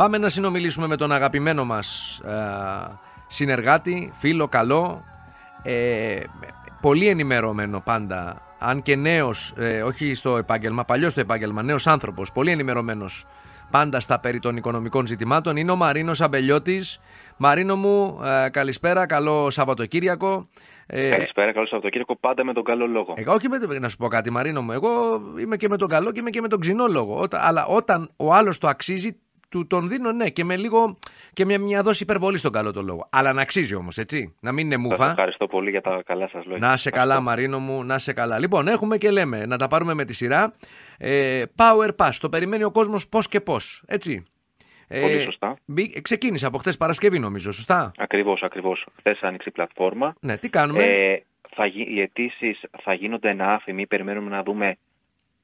Πάμε να συνομιλήσουμε με τον αγαπημένο μας ε, συνεργάτη, φίλο καλό, ε, πολύ ενημερωμένο πάντα, αν και νέος, ε, όχι στο επάγγελμα, παλιός στο επάγγελμα, νέος άνθρωπος, πολύ ενημερωμένος πάντα στα περί των οικονομικών ζητημάτων, είναι ο Μαρίνος Αμπελιώτης. Μαρίνο μου, καλησπέρα, καλό Σαββατοκύριακο. Καλησπέρα, καλό Σαββατοκύριακο, πάντα με τον καλό λόγο. Εγώ, όχι με, να σου πω κάτι Μαρίνο μου, εγώ είμαι και με τον καλό και είμαι με τον ξινό λόγο, αλλά όταν ο άλλος το αξίζει, του τον δίνω, ναι, και με λίγο και με μια δόση υπερβολή στον καλό το λόγο. Αλλά να αξίζει όμως, έτσι. Να μην είναι μούφα. Ευχαριστώ πολύ για τα καλά σας λόγια. Να σε καλά, Μαρίνο μου, να σε καλά. Λοιπόν, έχουμε και λέμε να τα πάρουμε με τη σειρά. Ε, power Pass. Το περιμένει ο κόσμος πώς και πώς. Έτσι. Ε, πολύ σωστά. ξεκίνησε από χθες Παρασκευή, νομίζω, σωστά. Ακριβώς, ακριβώς. Χθες άνοιξε η πλατφόρμα. Ναι, τι κάνουμε. Ε, θα, οι αιτήσεις θα γίνονται ένα άφημοι. Περιμένουμε να δούμε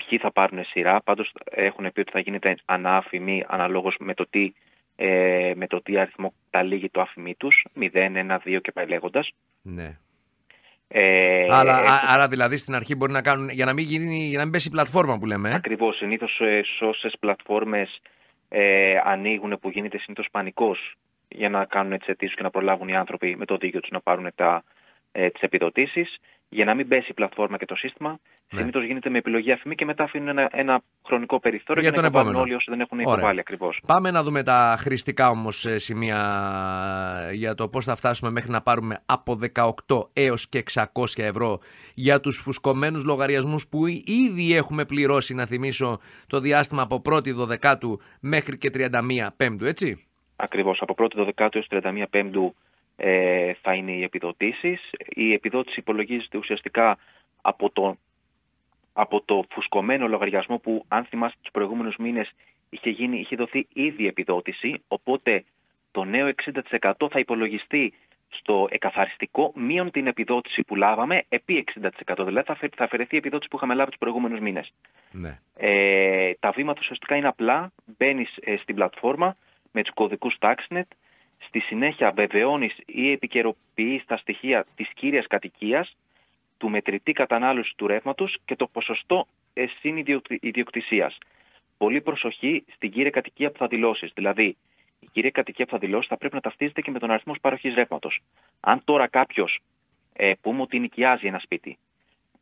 ποιοι θα πάρουν σειρά. Πάντως έχουν πει ότι θα γίνεται ανάφημη αναλόγως με το τι, ε, με το τι αριθμό καταλήγει το αφημί τους, 0, 1, 2 και πάει λέγοντας. Ναι. Ε, άρα, ε, δηλαδή στην αρχή μπορεί να κάνουν για να μην, γίνει, για να μην πέσει η πλατφόρμα που λέμε. Ε? Ακριβώς. Συνήθως ε, σε όσες πλατφόρμες ε, ανοίγουν που γίνεται συνήθως πανικός για να κάνουν τι αιτήσεις και να προλάβουν οι άνθρωποι με το δίκιο τους να πάρουν τα, ε, τις επιδοτήσεις για να μην πέσει η πλατφόρμα και το σύστημα. Ναι. Συνήθως γίνεται με επιλογή αφημή και μετά αφήνουν ένα, ένα χρονικό περιθώριο για, για να επόμενο. όλοι όσοι δεν έχουν υποβάλει ακριβώς. Πάμε να δούμε τα χρηστικά όμως ε, σημεία ε, για το πώς θα φτάσουμε μέχρι να πάρουμε από 18 έως και 600 ευρώ για τους φουσκωμένους λογαριασμούς που ήδη έχουμε πληρώσει, να θυμίσω, το διάστημα από 1η 12 μέχρι και 31 Πέμπτου, έτσι. Ακριβώς. Από 1η 12 έω 31 Πέμπτου ε, θα είναι οι επιδοτήσεις. Η επιδότηση υπολογίζεται ουσιαστικά από το, από το φουσκωμένο λογαριασμό που αν θυμάστε τους προηγούμενους μήνες είχε, γίνει, είχε δοθεί ήδη επιδότηση, οπότε το νέο 60% θα υπολογιστεί στο εκαθαριστικό μείον την επιδότηση που λάβαμε επί 60%. Δηλαδή θα αφαιρεθεί η επιδότηση που είχαμε λάβει τους προηγούμενους μήνες. Ναι. Ε, τα βήματα ουσιαστικά είναι απλά. Μπαίνεις ε, στην πλατφόρμα με τους κωδικούς TaxNet, στη συνέχεια βεβαιώνεις ή επικαιροποιείς τα στοιχεία της κύριας κατοικίας, του μετρητή κατανάλωσης του ρεύματος και το ποσοστό ιδιοκτησίας. Πολύ προσοχή στην κύρια κατοικία που θα δηλώσεις. Δηλαδή, η κύρια κατοικία που θα δηλώσεις θα πρέπει να ταυτίζεται και με τον αριθμό παροχής ρεύματος. Αν τώρα κάποιος ε, πούμε ότι νοικιάζει ένα σπίτι,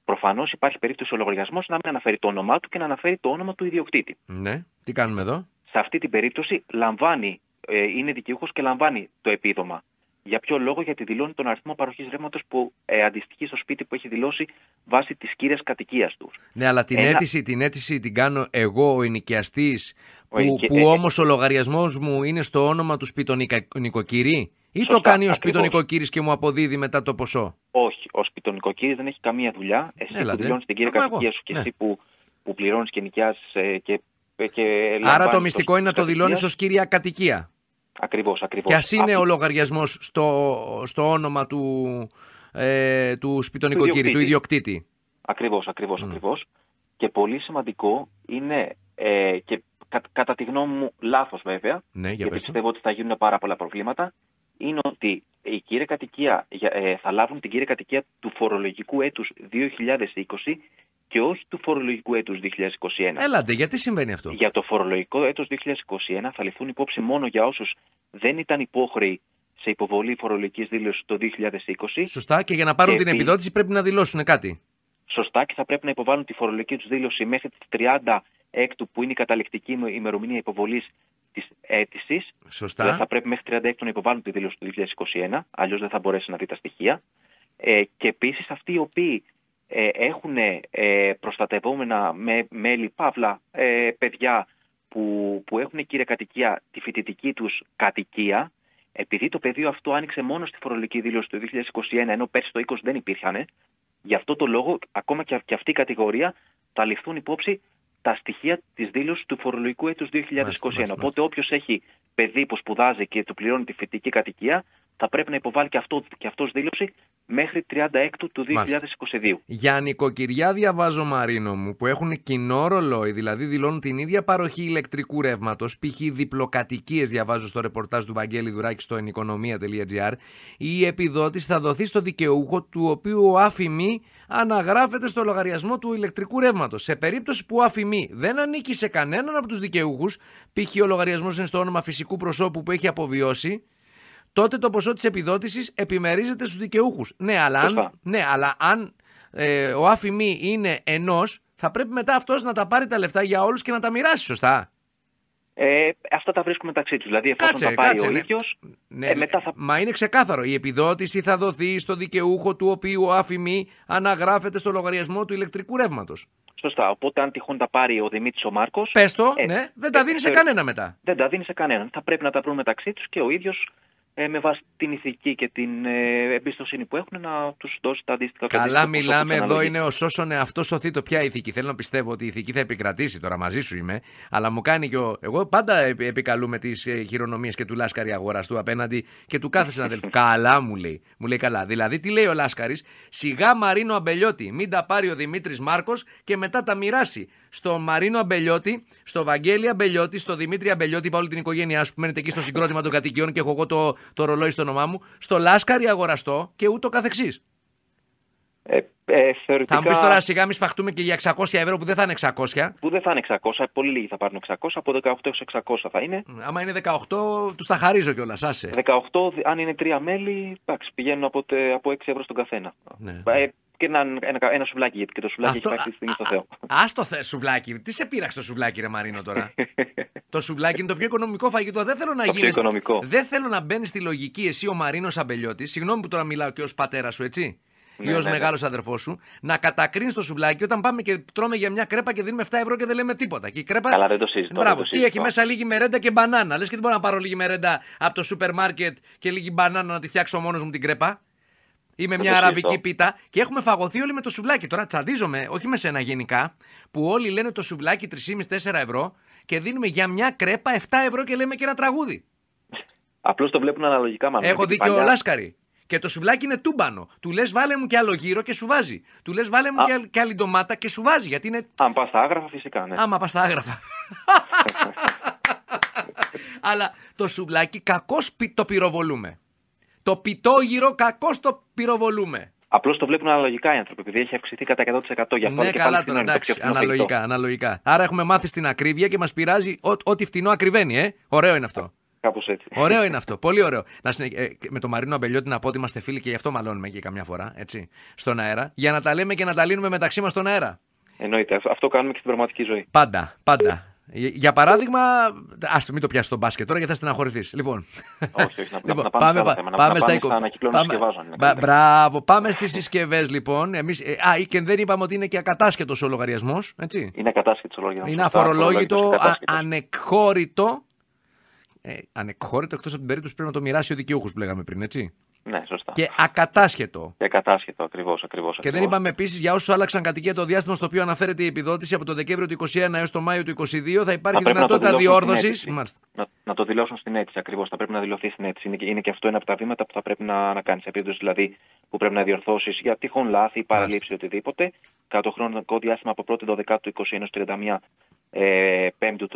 προφανώς υπάρχει περίπτωση ο λογαριασμός να μην αναφέρει το όνομά του και να αναφέρει το όνομα του ιδιοκτήτη. Ναι, τι κάνουμε εδώ. Σε αυτή την περίπτωση λαμβάνει ε, είναι δικαιούχος και λαμβάνει το επίδομα. Για ποιο λόγο, γιατί δηλώνει τον αριθμό παροχής ρεύματος που ε, αντιστοιχεί στο σπίτι που έχει δηλώσει βάσει της κύριας κατοικίας τους. Ναι, αλλά την, Ένα... αίτηση, την αίτηση την κάνω εγώ, ο ενοικιαστής, που, που ε, ε, όμως ο λογαριασμός μου είναι στο όνομα του σπιτονικοκύρι Ή Σωστά, το κάνει ο σπιτονικοκύρης και μου αποδίδει μετά το ποσό. Όχι, ο σπιτονικοκύρης δεν έχει καμία δουλειά. Εσύ Έλατε. που δηλώνεις την κύρια κατοικία σου και ναι. εσύ που, που πληρώνεις και νοικιάζει και, και Άρα το μυστικό είναι να το δηλώνεις ως κύρια κατοικία. Ακριβώς, ακριβώς. Και ας είναι ο λογαριασμός στο, στο όνομα του, ε, του του ιδιοκτήτη. Ακριβώς, ακριβώς, ακριβώς. Και πολύ σημαντικό είναι ε, και κατά τη γνώμη μου λάθος βέβαια, ναι, γιατί πιστεύω ότι θα γίνουν πάρα πολλά προβλήματα, είναι ότι η κύρια κατοικία, ε, θα λάβουν την κύρια κατοικία του φορολογικού έτους 2020 και όχι του φορολογικού έτους 2021. Έλατε, γιατί συμβαίνει αυτό. Για το φορολογικό έτος 2021 θα ληφθούν υπόψη μόνο για όσους δεν ήταν υπόχρεοι σε υποβολή φορολογικής δήλωσης το 2020. Σωστά, και για να πάρουν την επιδότηση πρέπει να δηλώσουν κάτι. Σωστά, και θα πρέπει να υποβάλουν τη φορολογική τους δήλωση μέχρι τις 30 έκτου, που είναι η καταληκτική ημερομηνία υποβολής της αίτησης. Σωστά. Δεν θα πρέπει μέχρι 30 έκτου να υποβάλουν τη δήλωση του 2021, αλλιώς δεν θα μπορέσει να δει τα στοιχεία. Ε, και επίσης αυτοί οι οποίοι ε, έχουν ε, προστατευόμενα με, μέλη, παύλα, ε, παιδιά που, που έχουν κύρια κατοικία τη φοιτητική τους κατοικία, επειδή το πεδίο αυτό άνοιξε μόνο στη φορολογική δήλωση του 2021, ενώ πέρσι το 20 δεν υπήρχαν, γι' αυτό το λόγο ακόμα και, αυτή η κατηγορία θα ληφθούν υπόψη τα στοιχεία της δήλωσης του φορολογικού έτους 2021. Οπότε, όποιος έχει παιδί που σπουδάζει και του πληρώνει τη φοιτητική κατοικία, θα πρέπει να υποβάλει και, αυτό, και αυτός δήλωση μέχρι 36 του 2022. Μάλιστα. Για νοικοκυριά διαβάζω Μαρίνο μου που έχουν κοινό ρολόι, δηλαδή δηλώνουν την ίδια παροχή ηλεκτρικού ρεύματος, π.χ. διπλοκατοικίες διαβάζω στο ρεπορτάζ του Βαγγέλη Δουράκη στο ενοικονομία.gr, η επιδότηση θα δοθεί στο δικαιούχο του οποίου ο άφημη αναγράφεται στο λογαριασμό του ηλεκτρικού ρεύματος. Σε περίπτωση που ο άφημη δεν ανήκει σε κανέναν από τους δικαιούχους, π.χ. ο λογαριασμός είναι στο όνομα φυσικού προσώπου που έχει αποβιώσει, τότε το ποσό της επιδότησης επιμερίζεται στους δικαιούχους. Ναι, αλλά αν, ναι, αλλά αν ε, ο αφημί είναι ενός, θα πρέπει μετά αυτός να τα πάρει τα λεφτά για όλους και να τα μοιράσει, σωστά. Ε, αυτά τα βρίσκουμε μεταξύ τους. Δηλαδή, εφόσον κάτσε, τα πάρει ο ναι. ίδιος. Ναι, ε, θα... Μα είναι ξεκάθαρο. Η επιδότηση θα δοθεί στο δικαιούχο του οποίου ο άφημη αναγράφεται στο λογαριασμό του ηλεκτρικού ρεύματος. Σωστά. Οπότε, αν τυχόν τα πάρει ο Δημήτρης ο Μάρκος. Πες το, ε, ναι, δεν ε, τα δίνει σε κανένα μετά. Δεν τα δίνει σε κανέναν. Θα πρέπει να τα βρουν μεταξύ τους και ο ίδιος ε, με βάση την ηθική και την ε, εμπιστοσύνη που έχουν να τους δώσει τα αντίστοιχα Καλά, μιλάμε εδώ. Είναι ο σώσον ε, αυτός σωθεί το ποια ηθική. Θέλω να πιστεύω ότι η ηθική θα επικρατήσει τώρα. Μαζί σου είμαι. Αλλά μου κάνει και ο. Εγώ πάντα επικαλούμε τις χειρονομίες και του Λάσκαρη αγοραστού απέναντι και του κάθε συναδέλφου. καλά, μου λέει. Μου λέει καλά. Δηλαδή, τι λέει ο Λάσκαρης. Σιγά Μαρίνο Αμπελιώτη. Μην τα πάρει ο Δημήτρης Μάρκος και μετά τα μοιράσει. Στο Μαρίνο Αμπελιώτη, στο Βαγγέλη Αμπελιώτη, στο Δημήτρη Αμπελιώτη, είπα όλη την οικογένειά σου που μένετε εκεί στο συγκρότημα των κατοικιών και έχω εγώ το, το ρολόι στο όνομά μου, στο Λάσκαρη Αγοραστό και ούτω καθεξής. Ε, ε, θεωρητικά... Θα μου πεις τώρα σιγά μην σφαχτούμε και για 600 ευρώ που δεν θα είναι 600. Που δεν θα είναι 600, πολύ λίγοι θα πάρουν 600, από 18 έως 600 θα είναι. Άμα είναι 18, τους τα χαρίζω κιόλας, άσε. 18, αν είναι τρία μέλη, εντάξει, πηγαίνουν από, από 6 ευρώ στον καθένα. Ναι. Ε, και ένα, ένα, ένα σουβλάκι. Και το σουβλάκι Αυτό... έχει πάει στο Θεό. Α το θε, σουβλάκι. Τι σε πείραξε το σουβλάκι, Ρε Μαρίνο τώρα. το σουβλάκι είναι το πιο οικονομικό φαγητό. Δεν θέλω να γίνει. Δεν θέλω να μπαίνεις στη λογική εσύ ο Μαρίνος Αμπελιώτης. Συγγνώμη που τώρα μιλάω και ως πατέρα σου, έτσι. Ναι, ή ως ναι, μεγάλο ναι. αδερφός σου, να κατακρίνεις το σουβλάκι όταν πάμε και τρώμε για μια κρέπα και δίνουμε 7 ευρώ και δεν λέμε τίποτα. Και η κρέπα. Καλά, δεν το συζητώ. Μπράβο, τι έχει μέσα λίγη μερέντα και μπανάνα. Λες και δεν μπορώ να πάρω λίγη μερέντα από το σούπερ μάρκετ και λίγη μπανάνα να τη φτιάξω μόνος μου την κρέπα. Είμαι μια αραβική πίτα και έχουμε φαγωθεί όλοι με το σουβλάκι. Τώρα τσαντίζομαι, όχι με σένα γενικά, που όλοι λένε το σουβλάκι 3,5-4 ευρώ και δίνουμε για μια κρέπα 7 ευρώ και λέμε και ένα τραγούδι. Απλώς το βλέπουν αναλογικά μάλλον. Έχω δίκιο ο Λάσκαρη. Και το σουβλάκι είναι τούμπανο. Του λες βάλε μου και άλλο γύρο και σου βάζει. Του λες βάλε μου Α... και, άλλη ντομάτα και σου βάζει. Γιατί είναι... Αν πας τα άγραφα, φυσικά. Ναι. Άμα πας τα άγραφα. Αλλά το σουβλάκι κακώς το πυροβολούμε. Το πιτόγυρο κακώς το πυροβολούμε. Απλώς το βλέπουν αναλογικά οι άνθρωποι, επειδή έχει αυξηθεί κατά 100% για αυτό ναι, καλά το εντάξει, αναλογικά, αναλογικά. Άρα έχουμε μάθει στην ακρίβεια και μας πειράζει ό,τι φτηνό ακριβένει, ε. Ωραίο είναι αυτό. Κάπως έτσι. Ωραίο είναι αυτό. Πολύ ωραίο. Να συνε... Ε, με το Μαρίνο Αμπελιώτη να πω ότι είμαστε φίλοι και γι' αυτό μαλώνουμε και καμιά φορά έτσι, στον αέρα. Για να τα λέμε και να τα λύνουμε μεταξύ μας στον αέρα. Εννοείται. Αυτό κάνουμε και στην πραγματική ζωή. Πάντα. Πάντα. Για παράδειγμα, α μην το πιάσεις τον μπάσκετ τώρα γιατί θα στεναχωρηθείς. Λοιπόν. Όχι, όχι, να, λοιπόν, να πάμε, πάμε, στα Πάμε, πάμε, μπράβο, πάμε στις συσκευές λοιπόν. Εμείς, ε, α, και δεν είπαμε ότι είναι και ακατάσχετος ο λογαριασμός. Είναι ακατάσχετος ο λογαριασμός. Είναι αφορολόγητο, ανεκχώρητο. Ε, ανεκχώρητο εκτός από την περίπτωση πρέπει να το μοιράσει ο δικαιούχος που λέγαμε πριν, έτσι. Ναι, σωστά. Και ακατάσχετο. Και ακατάσχετο, ακριβώς. Ακριβώς, ακριβώς, και δεν είπαμε επίσης για όσους άλλαξαν κατοικία το διάστημα στο οποίο αναφέρεται η επιδότηση από το Δεκέμβριο του 2021 έως το Μάιο του 2022, θα υπάρχει δυνατότητα διόρθωση. Να, να το δηλώσουν στην αίτηση, ακριβώς. Θα πρέπει να δηλωθεί στην αίτηση. Είναι, είναι και αυτό ένα από τα βήματα που θα πρέπει να, να κάνεις. Σε δηλαδή που πρέπει να διορθώσεις για τυχόν λάθη, παραλήψη, οτιδήποτε. Κατά το χρονικό διάστημα από 1η 12 του 2021 31 ε, 5 του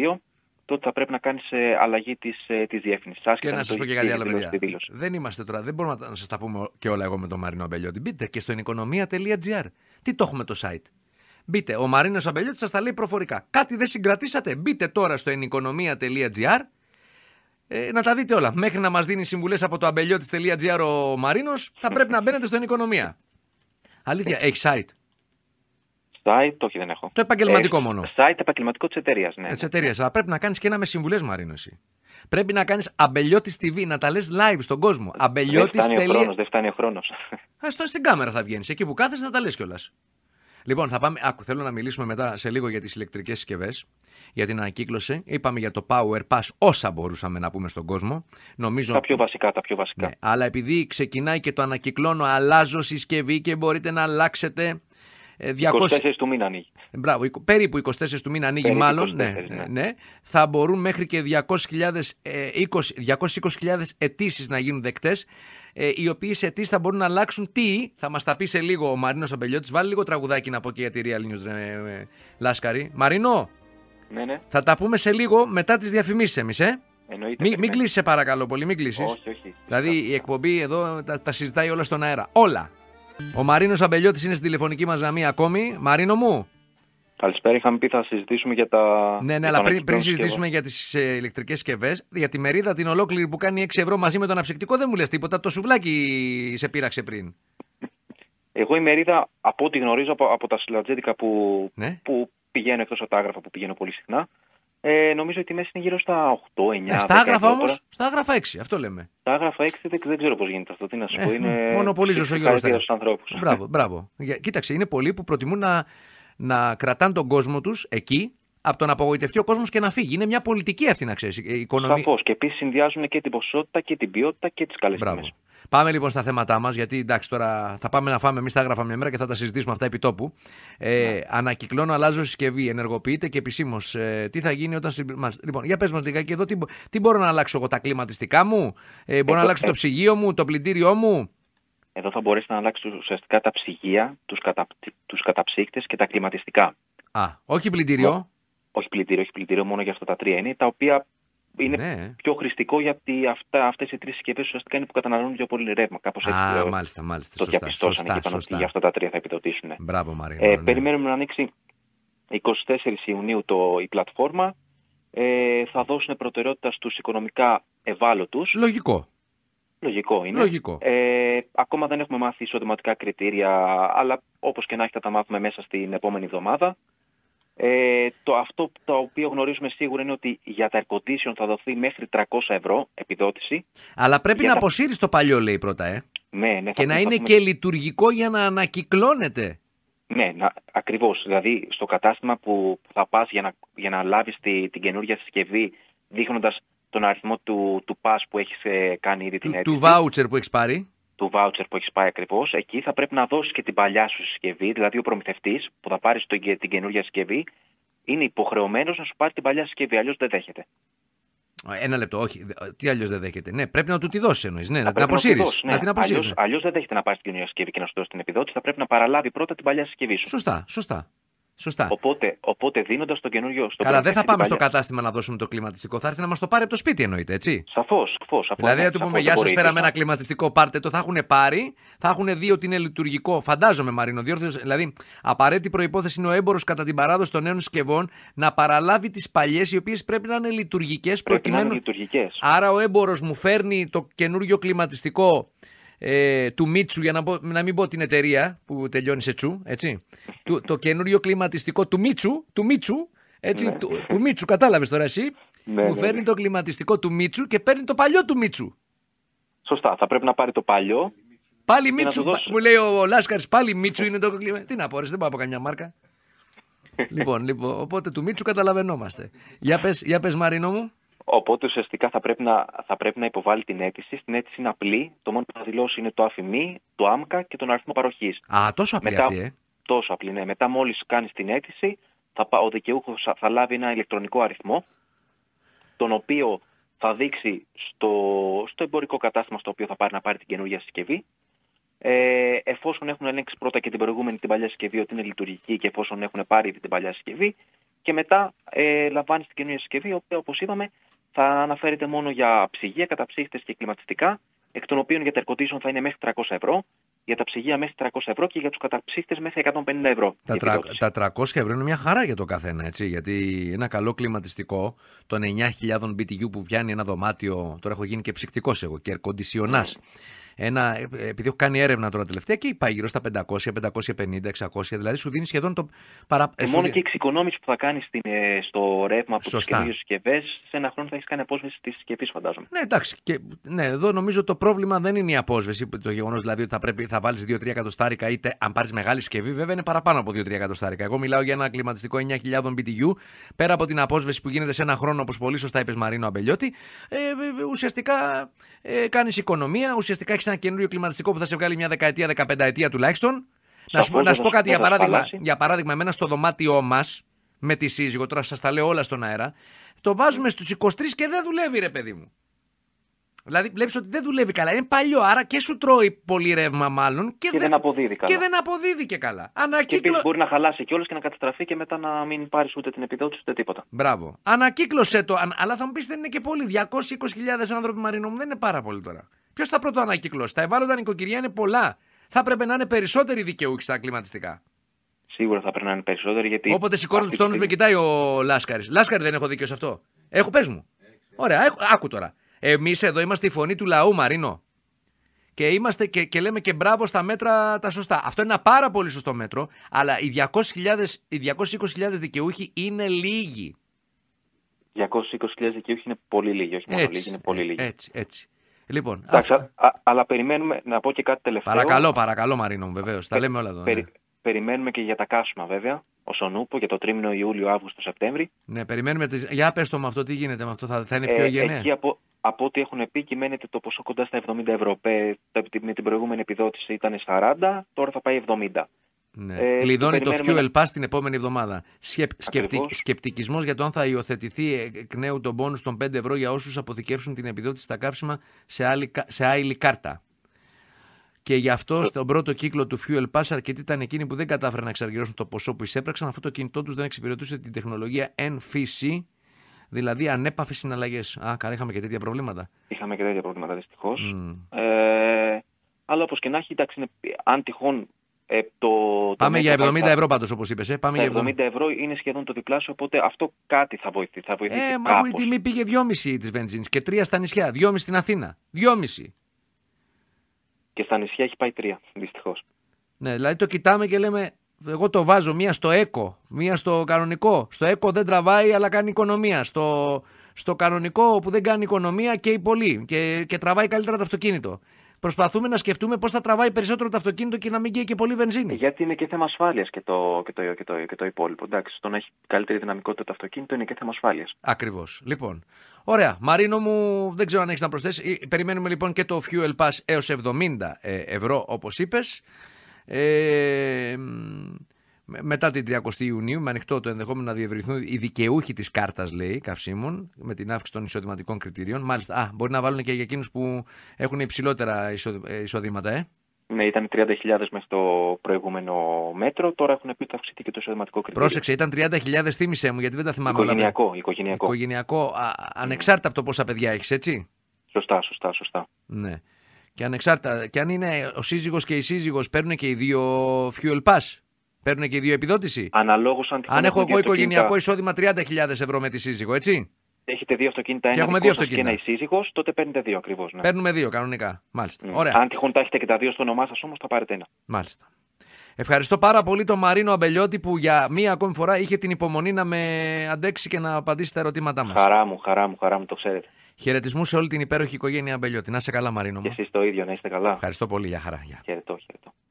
2022 τότε θα πρέπει να κάνεις ε, αλλαγή της της ε, διεύθυνση. Και να σας πω και κάτι άλλο, παιδιά. Δεν είμαστε τώρα, δεν μπορούμε να σας τα πούμε και όλα εγώ με τον Μαρινό Αμπελιώτη. Μπείτε και στο οικονομία.gr. Τι το έχουμε το site. Μπείτε, ο Μαρίνος Αμπελιώτης σας τα λέει προφορικά. Κάτι δεν συγκρατήσατε. Μπείτε τώρα στο οικονομία.gr ε, να τα δείτε όλα. Μέχρι να μας δίνει συμβουλές από το αμπελιώτη.gr ο Μαρίνος, θα πρέπει να μπαίνετε στο οικονομία. Αλήθεια, έχει site site, όχι δεν έχω. Το επαγγελματικό μόνο. Ε, μόνο. Site επαγγελματικό της εταιρείας, ναι. Της ναι. εταιρείας. Αλλά πρέπει να κάνεις και ένα με συμβουλές, Μαρίνο, Πρέπει να κάνεις αμπελιώτης TV, να τα λες live στον κόσμο. Αμπελιώτη TV. Δεν φτάνει ο χρόνος. Α το στην κάμερα θα βγαίνεις. Εκεί που κάθεσαι θα τα λες κιόλας. Λοιπόν, θα πάμε. Άκου, θέλω να μιλήσουμε μετά σε λίγο για τις ηλεκτρικές συσκευές, για την ανακύκλωση. Είπαμε για το Power Pass όσα μπορούσαμε να πούμε στον κόσμο. Νομίζω... Τα πιο βασικά, τα πιο βασικά. Ναι, αλλά επειδή ξεκινάει και το ανακυκλώνω, αλλάζω συσκευή και μπορείτε να αλλάξετε. 200... 24 του μήνα ανοίγει. Μπράβο, περίπου 24 του μήνα ανοίγει, περίπου μάλλον. 24, ναι, ναι. ναι, Θα μπορούν μέχρι και 220.000 ε, αιτήσεις να γίνουν δεκτές. Ε, οι οποίες αιτήσεις θα μπορούν να αλλάξουν τι. Θα μας τα πει σε λίγο ο Μαρίνος Αμπελιώτης. Βάλει λίγο τραγουδάκι να πω και για τη Real News, ρε, ε, Λάσκαρη. Μαρίνο, ναι, ναι. θα τα πούμε σε λίγο μετά τις διαφημίσεις εμείς, ε. Εννοείται, μην, ναι, μην ναι. κλείσεις, παρακαλώ πολύ, μην κλείσει. Δηλαδή, η εκπομπή εδώ τα, τα συζητάει όλα στον αέρα. Όλα. Ο Μαρίνος Αμπελιώτης είναι στην τηλεφωνική μας γραμμή ακόμη. Μαρίνο μου. Καλησπέρα. Είχαμε πει θα συζητήσουμε για τα. Ναι, ναι, αλλά πριν, πριν συζητήσουμε για τις ε, ηλεκτρικές συσκευέ, για τη μερίδα την ολόκληρη που κάνει 6 ευρώ μαζί με τον αναψυκτικό δεν μου λες τίποτα. Το σουβλάκι σε πείραξε πριν. Εγώ η μερίδα, από ό,τι γνωρίζω από, τα συλλατζέντικα που, ναι? που πηγαίνω εκτός άγραφα που πηγαίνω πολύ συχνά, ε, νομίζω ότι οι τιμέ είναι γύρω στα 8-9. Ε, στα άγραφα όμως, στα άγραφα 6, αυτό λέμε. Στα άγραφα 6 δεν, ξέρω πώς γίνεται αυτό. Τι να σου ε, πω. Είναι... Μονοπολίζει ο γύρο ανθρώπους. Μπράβο, μπράβο. Κοίταξε, είναι πολλοί που προτιμούν να, να κρατάνε τον κόσμο τους εκεί από τον απογοητευτεί ο κόσμος και να φύγει. Είναι μια πολιτική αυτή να ξέρεις. Οικονομία... Σαφώς. Και επίσης συνδυάζουν και την ποσότητα και την ποιότητα και τις καλές τιμές. Πάμε λοιπόν στα θέματά μας, γιατί εντάξει τώρα θα πάμε να φάμε εμείς τα έγραφα μια μέρα και θα τα συζητήσουμε αυτά επί τόπου. Ε, ναι. Ανακυκλώνω, αλλάζω συσκευή, ενεργοποιείται και επισήμως. Ε, τι θα γίνει όταν. Λοιπόν, για πες μας λιγάκι εδώ, τι, τι μπορώ να αλλάξω εγώ, τα κλιματιστικά μου, ε, μπορώ να αλλάξω το ε- ψυγείο μου, το πλυντήριό μου. Εδώ θα μπορέσει να αλλάξεις ουσιαστικά τα ψυγεία, τους κατα... τους καταψύκτε και τα κλιματιστικά. Α, όχι πλυντήριο. όχι πλυντήριο, όχι πλυντήριο, μόνο για αυτά τα τρία είναι, τα οποία είναι ναι. πιο χρηστικό γιατί αυτά, αυτές οι τρεις συσκευές ουσιαστικά είναι που καταναλώνουν πιο πολύ ρεύμα. Κάπως έτσι Α, το, μάλιστα, μάλιστα. Το διαπιστώσανε αυτά τα τρία θα επιδοτήσουν. Μπράβο Μαρία. Ε, ναι. Περιμένουμε να ανοίξει 24 Ιουνίου το, η πλατφόρμα. Ε, θα δώσουν προτεραιότητα στους οικονομικά ευάλωτους. Λογικό. Λογικό είναι. Ε, ακόμα δεν έχουμε μάθει ισοδηματικά κριτήρια, αλλά όπως και να έχει θα τα μάθουμε μέσα στην επόμενη εβδομάδα. Ε, το αυτό το οποίο γνωρίζουμε σίγουρα είναι ότι για τα air θα δοθεί μέχρι 300 ευρώ επιδότηση. Αλλά πρέπει να τα... αποσύρεις το παλιό, λέει πρώτα, ε. Ναι, ναι, και να είναι και λειτουργικό για να ανακυκλώνεται. Ναι, να, ακριβώς. Δηλαδή, στο κατάστημα που, θα πας για να, για να λάβεις τη, την καινούργια συσκευή, δείχνοντας τον αριθμό του, του pass που έχεις ε, κάνει ήδη την αίτηση. Του voucher που έχεις πάρει του βάουτσερ που έχεις πάει ακριβώς, εκεί θα πρέπει να δώσεις και την παλιά σου συσκευή. Δηλαδή, ο προμηθευτής που θα πάρει την καινούργια συσκευή είναι υποχρεωμένος να σου πάρει την παλιά συσκευή. Αλλιώς δεν δέχεται. Ένα λεπτό, όχι. Τι αλλιώς δεν δέχεται. Ναι, πρέπει να του τη δώσεις εννοείς. Ναι, ναι, να την αποσύρει. Να την αποσύρεις. Αλλιώς δεν δέχεται να πάρεις την καινούργια συσκευή και να σου δώσει την επιδότηση. Θα πρέπει να παραλάβει πρώτα την παλιά συσκευή σου. Σωστά, σωστά. Σωστά. Οπότε, οπότε δίνοντας το καινούριο. Στο Καλά, δεν θα πάμε στο κατάστημα να δώσουμε το κλιματιστικό. Θα έρθει να μας το πάρει από το σπίτι, εννοείται, έτσι. Σαφώς. Δηλαδή, να του ναι, πούμε, Γεια σα, φέραμε ένα κλιματιστικό, πάρτε το. Θα έχουν πάρει, θα έχουν δει ότι είναι λειτουργικό. Φαντάζομαι, Μαρίνο, διόρθωση. Δηλαδή, απαραίτητη προπόθεση είναι ο έμπορος κατά την παράδοση των νέων συσκευών να παραλάβει τις παλιές, οι οποίες πρέπει να είναι λειτουργικές προκειμένου. λειτουργικές. Άρα, ο έμπορος μου φέρνει το καινούριο κλιματιστικό ε, του Μίτσου, για να, να μην πω την εταιρεία που τελειώνει σε τσου, έτσι. Το, το καινούριο κλιματιστικό του Μίτσου, του Μίτσου, έτσι, ναι. του, Μίτσου, κατάλαβες τώρα εσύ, ναι, που ναι, φέρνει ναι. το κλιματιστικό του Μίτσου και παίρνει το παλιό του Μίτσου. Σωστά, θα πρέπει να πάρει το παλιό. Πάλι Μίτσου, μου λέει ο Λάσκαρης, πάλι Μίτσου είναι το κλιματιστικό Τι να πω, ρε, δεν πάω από καμιά μάρκα. λοιπόν, λοιπόν, οπότε του Μίτσου καταλαβαίνόμαστε. Για πες, για Μαρίνο μου. Οπότε ουσιαστικά θα πρέπει, να, θα πρέπει να υποβάλει την αίτηση. Στην αίτηση είναι απλή. Το μόνο που θα δηλώσει είναι το αφημί, το άμκα και τον αριθμό παροχής. Α, τόσο απλή Μετά, αυτή, ε? Τόσο απλή, ναι. Μετά, μόλις κάνει την αίτηση, θα, ο δικαιούχος θα λάβει ένα ηλεκτρονικό αριθμό, τον οποίο θα δείξει στο, στο εμπορικό κατάστημα στο οποίο θα πάρει να πάρει την καινούργια συσκευή. Ε, εφόσον έχουν ελέγξει πρώτα και την προηγούμενη την παλιά συσκευή ότι είναι λειτουργική και εφόσον έχουν πάρει την παλιά συσκευή, και μετά ε, λαμβάνει την καινούργια συσκευή, όπως είπαμε θα αναφέρεται μόνο για ψυγεία, καταψύχτες και κλιματιστικά, εκ των οποίων για τα ερκοτήσεων θα είναι μέχρι 300 ευρώ, για τα ψυγεία μέχρι 300 ευρώ και για τους καταψύχτες μέχρι 150 ευρώ. Τα, 300 ευρώ είναι μια χαρά για το καθένα, έτσι. Γιατί ένα καλό κλιματιστικό των 9.000 BTU που πιάνει ένα δωμάτιο. Τώρα έχω γίνει και ψυκτικός εγώ και air ένα, επειδή έχω κάνει έρευνα τώρα τελευταία και πάει γύρω στα 500, 550, 600, δηλαδή σου δίνει σχεδόν το παρα... Ε, μόνο και η εξοικονόμηση που θα κάνεις ε, στο ρεύμα από τις καινούριες συσκευές, σε ένα χρόνο θα έχεις κάνει απόσβεση της συσκευής, φαντάζομαι. Ναι, εντάξει. Και, ναι, εδώ νομίζω το πρόβλημα δεν είναι η απόσβεση, το γεγονός δηλαδή ότι θα, πρέπει, θα βάλεις 2-3 εκατοστάρικα, είτε αν πάρεις μεγάλη συσκευή, βέβαια είναι παραπάνω από 2-3 εκατοστάρικα. Εγώ μιλάω για ένα κλιματιστικό 9.000 BTU, πέρα από την απόσβεση που γίνεται σε ένα χρόνο, όπως πολύ σωστά είπες Μαρίνο Αμπελιώτη, ε, ε ουσιαστικά κάνεις οικονομία, ουσιαστικά φτιάξει ένα καινούριο κλιματιστικό που θα σε βγάλει μια δεκαετία, δεκαπενταετία τουλάχιστον. Να σου, να σου πω κάτι για παράδειγμα, για παράδειγμα, εμένα στο δωμάτιό μας, με τη σύζυγο, τώρα σας τα λέω όλα στον αέρα, το βάζουμε στους 23 και δεν δουλεύει, ρε παιδί μου. Δηλαδή βλέπεις ότι δεν δουλεύει καλά. Είναι παλιό, άρα και σου τρώει πολύ ρεύμα, μάλλον. Και, και δεν αποδίδει καλά. Και δεν αποδίδει και καλά. Ανακύκλω... Και μπορεί να χαλάσει κιόλα και να καταστραφεί και μετά να μην πάρεις ούτε την επιδότηση ούτε τίποτα. Μπράβο. Ανακύκλωσε το. Αλλά θα μου πεις δεν είναι και πολύ. 220.000 άνθρωποι μαρινό μου δεν είναι πάρα πολύ τώρα. Ποιος θα πρώτο ανακύκλωσει. Τα ευάλωτα νοικοκυριά είναι πολλά. Θα πρέπει να είναι περισσότεροι δικαιούχοι στα κλιματιστικά. Σίγουρα θα πρέπει να είναι περισσότεροι γιατί. Όποτε σηκώνω του τόνους, με κοιτάει ο Λάσκαρης. Λάσκαρη δεν έχω δίκιο σε αυτό. Έχω, πες μου. Ε, Ωραία, έχω, άκου τώρα. Εμείς εδώ είμαστε η φωνή του λαού, Μαρίνο. Και, είμαστε και, λέμε και μπράβο στα μέτρα τα σωστά. Αυτό είναι ένα πάρα πολύ σωστό μέτρο, αλλά οι, 220.000 δικαιούχοι είναι λίγοι. 220.000 δικαιούχοι είναι πολύ λίγοι, όχι μόνο λίγοι, είναι πολύ ε, λίγοι. Έτσι, έτσι. Λοιπόν, Εντάξει, αλλά περιμένουμε να πω και κάτι τελευταίο. Παρακαλώ, παρακαλώ Μαρίνο βεβαίως. τα λέμε όλα εδώ. ναι. Περιμένουμε και για τα κάσμα βέβαια, ο Σονούπο, για το τρίμηνο Ιούλιο, Αύγουστο, Σεπτέμβρη. Ναι, περιμένουμε. Για πες το με αυτό, τι γίνεται με αυτό, θα, θα είναι πιο ε, γενναίο από ό,τι έχουν πει κυμαίνεται το ποσό κοντά στα 70 ευρώ. Με την προηγούμενη επιδότηση ήταν 40, τώρα θα πάει 70. Ναι. Ε, Κλειδώνει το Fuel Pass την επόμενη εβδομάδα. Σκεπτικισμός Σκεπτικισμός για το αν θα υιοθετηθεί ε, εκ νέου τον πόνου των 5 ευρώ για όσους αποθηκεύσουν την επιδότηση στα καύσιμα σε, άλλη, σε άλλη κάρτα. Και γι' αυτό ε. στον πρώτο κύκλο του Fuel Pass αρκετοί ήταν εκείνοι που δεν κατάφεραν να εξαργυρώσουν το ποσό που εισέπραξαν αφού το κινητό τους δεν εξυπηρετούσε την τεχνολογία NFC Δηλαδή ανέπαφες συναλλαγές. Α, καλά, είχαμε και τέτοια προβλήματα. Είχαμε και τέτοια προβλήματα δυστυχώς. Mm. Ε, αλλά όπως και να έχει, εντάξει, είναι, αν τυχόν. Ε, το, ε, Πάμε για 70 θα... ευρώ πάντως, όπως είπες. Ε. Πάμε τα 70 ευρώ είναι σχεδόν το διπλάσιο, οπότε αυτό κάτι θα βοηθήσει. Θα βοηθήσει ε, μα η τιμή πήγε 2,5 της βενζίνης και 3 στα νησιά, 2,5 στην Αθήνα. 2,5. Και στα νησιά έχει πάει 3, δυστυχώς. Ναι, δηλαδή το κοιτάμε και λέμε εγώ το βάζω μία στο έκο, μία στο κανονικό. Στο έκο δεν τραβάει αλλά κάνει οικονομία. Στο, στο κανονικό όπου δεν κάνει οικονομία και η πολύ και, και τραβάει καλύτερα το αυτοκίνητο. Προσπαθούμε να σκεφτούμε πώς θα τραβάει περισσότερο το αυτοκίνητο και να μην καίει και πολύ βενζίνη. Ε, γιατί είναι και θέμα ασφάλειας και το, και, το, και, το, και το υπόλοιπο. Εντάξει, το να έχει καλύτερη δυναμικότητα το αυτοκίνητο είναι και θέμα ασφάλειας. Ακριβώς. Λοιπόν. Ωραία. Μαρίνο μου, δεν ξέρω αν έχεις να προσθέσεις. Ε, περιμένουμε λοιπόν και το Fuel Pass έως 70 ε, ευρώ, όπως είπες. Ε, μετά την 30η Ιουνίου, με ανοιχτό το ενδεχόμενο να διευρυνθούν οι δικαιούχοι της κάρτας, λέει, καυσίμων, με την αύξηση των εισοδηματικών κριτηρίων. Μάλιστα, α, μπορεί να βάλουν και για εκείνους που έχουν υψηλότερα ε, εισοδήματα, ε. Ναι, ήταν 30.000 μέχρι το προηγούμενο μέτρο. Τώρα έχουν πει ότι αυξηθεί και το εισοδηματικό κριτήριο. Πρόσεξε, ήταν 30.000, θύμισε μου, γιατί δεν τα θυμάμαι οικογενειακό, Οικογενειακό. ανεξάρτητα από το πόσα παιδιά έχεις, έτσι. Σωστά, σωστά, σωστά. Ναι. Και ανεξάρτητα, και αν είναι ο σύζυγος και η σύζυγος, παίρνουν και οι δύο fuel pass. Παίρνουν και οι δύο επιδότηση. Αναλόγως αν Αν έχω εγώ οικογενειακό εισόδημα 30.000 ευρώ με τη σύζυγο, έτσι. Έχετε δύο αυτοκίνητα, και ένα έχουμε δύο αυτοκίνητα. και ένα σύζυγος, τότε παίρνετε δύο ακριβώς. Ναι. Παίρνουμε δύο κανονικά. Μάλιστα. Αν τυχόν τα έχετε και τα δύο στο όνομά σας όμως, θα πάρετε ένα. Μάλιστα. Ευχαριστώ πάρα πολύ τον Μαρίνο Αμπελιώτη που για μία ακόμη φορά είχε την υπομονή να με αντέξει και να απαντήσει στα ερωτήματά μας. Χαρά μου, χαρά μου, χαρά μου, το ξέρετε. Χαιρετισμού σε όλη την υπέροχη οικογένεια Μπελιώτη. Να σε καλά, Μαρίνο. Και εσείς το ίδιο, να είστε καλά. Ευχαριστώ πολύ. για χαρά. Για. Χαιρετώ, χαιρετώ.